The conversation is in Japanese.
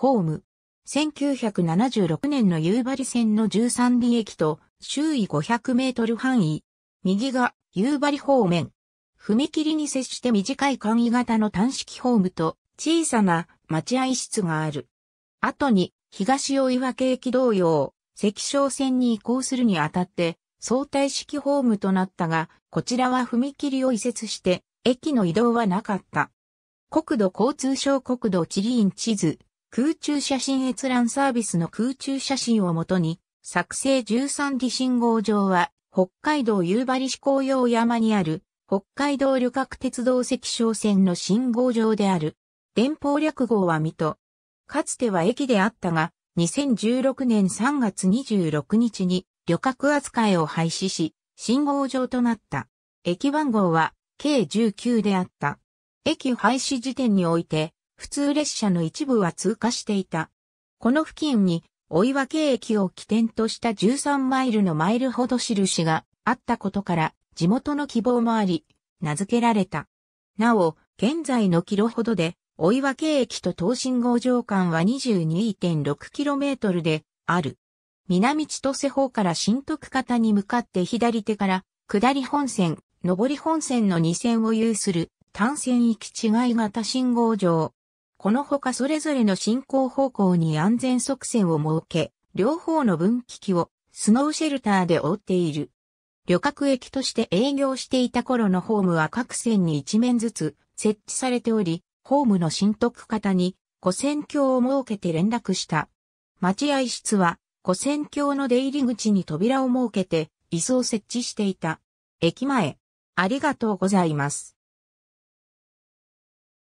ホーム。1976年の夕張線の13里駅と周囲500メートル範囲。右が夕張方面。踏切に接して短い簡易型の単式ホームと小さな待合室がある。後に東大岩家駅同様、石小線に移行するにあたって相対式ホームとなったが、こちらは踏切を移設して駅の移動はなかった。国土交通省国土地理院地図空中写真閲覧サービスの空中写真をもとに、作成13里信号場は、北海道夕張市紅葉山にある、北海道旅客鉄道赤商線の信号場である。電報略号は水戸。かつては駅であったが、2016年3月26日に旅客扱いを廃止し、信号場となった。駅番号は、計19であった。駅廃止時点において、普通列車の一部は通過していた。この付近に、追分駅を起点とした13マイルのマイルほど印があったことから、地元の希望もあり、名付けられた。なお、現在のキロほどで、追分駅と東信号場間は 22.6km である。南千歳方から新徳方に向かって左手から、下り本線、上り本線の2線を有する単線行き違い型信号場。このほかそれぞれの進行方向に安全側線を設け、両方の分岐器をスノーシェルターで覆っている。旅客駅として営業していた頃のホームは各線に一面ずつ設置されており、ホームの新徳方に古線橋を設けて連絡した。待合室は古線橋の出入り口に扉を設けて、椅子を設置していた。駅前、ありがとうございます。